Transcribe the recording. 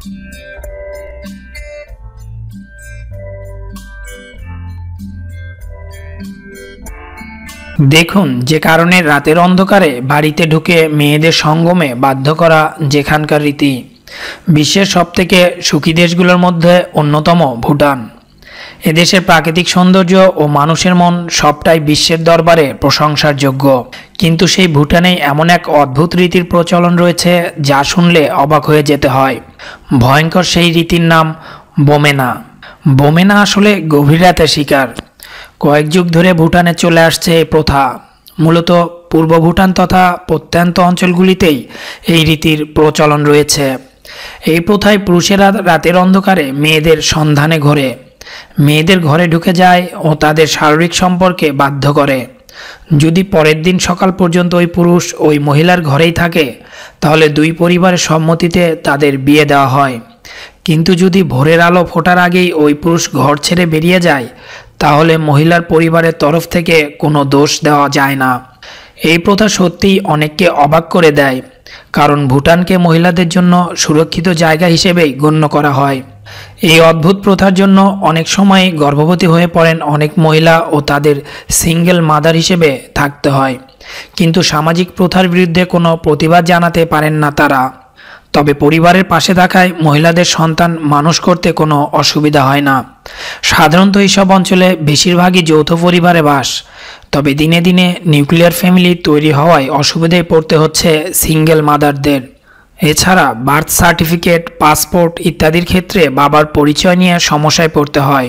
দেখুন যে কারণে রাতের অন্ধকারে বাড়িতে ঢুকে মেয়েদের সঙ্গমে বাধ্য করা যেখানকার রীতি বিশ্বের সবথেকে সুখী দেশগুলোর মধ্যে অন্যতম ভুটান এদেশের প্রাকৃতিক সৌন্দর্য ও মানুষের মন সবটাই বিশ্বের দরবারে প্রশংসার যোগ্য কিন্তু সেই ভুটানে এমন এক অদ্ভুত রীতির প্রচলন রয়েছে যা শুনলে অবাক হয়ে যেতে হয় ভয়ঙ্কর সেই রীতির নাম বোমেনা বোমেনা আসলে গভীর রাতে শিকার কয়েক যুগ ধরে ভুটানে চলে আসছে এই প্রথা মূলত পূর্ব ভুটান তথা প্রত্যন্ত অঞ্চলগুলিতেই এই রীতির প্রচলন রয়েছে এই প্রথায় পুরুষেরা রাতের অন্ধকারে মেয়েদের সন্ধানে ঘরে মেয়েদের ঘরে ঢুকে যায় ও তাদের শারীরিক সম্পর্কে বাধ্য করে যদি পরের দিন সকাল পর্যন্ত ওই পুরুষ ওই মহিলার ঘরেই থাকে তাহলে দুই পরিবারের সম্মতিতে তাদের বিয়ে দেওয়া হয় কিন্তু যদি ভোরের আলো ফোটার আগেই ওই পুরুষ ঘর ছেড়ে বেরিয়ে যায় তাহলে মহিলার পরিবারের তরফ থেকে কোনো দোষ দেওয়া যায় না এই প্রথা সত্যিই অনেককে অবাক করে দেয় কারণ ভুটানকে মহিলাদের জন্য সুরক্ষিত জায়গা হিসেবেই গণ্য করা হয় এই অদ্ভুত প্রথার জন্য অনেক সময় গর্ভবতী হয়ে পড়েন অনেক মহিলা ও তাদের সিঙ্গেল মাদার হিসেবে থাকতে হয় কিন্তু সামাজিক প্রথার বিরুদ্ধে কোনো প্রতিবাদ জানাতে পারেন না তারা তবে পরিবারের পাশে থাকায় মহিলাদের সন্তান মানুষ করতে কোনো অসুবিধা হয় না সাধারণত এইসব অঞ্চলে বেশিরভাগই যৌথ পরিবারে বাস তবে দিনে দিনে নিউক্লিয়ার ফ্যামিলি তৈরি হওয়ায় অসুবিধায় পড়তে হচ্ছে সিঙ্গেল মাদারদের এছাড়া বার্থ সার্টিফিকেট পাসপোর্ট ইত্যাদির ক্ষেত্রে বাবার পরিচয় নিয়ে সমস্যায় পড়তে হয়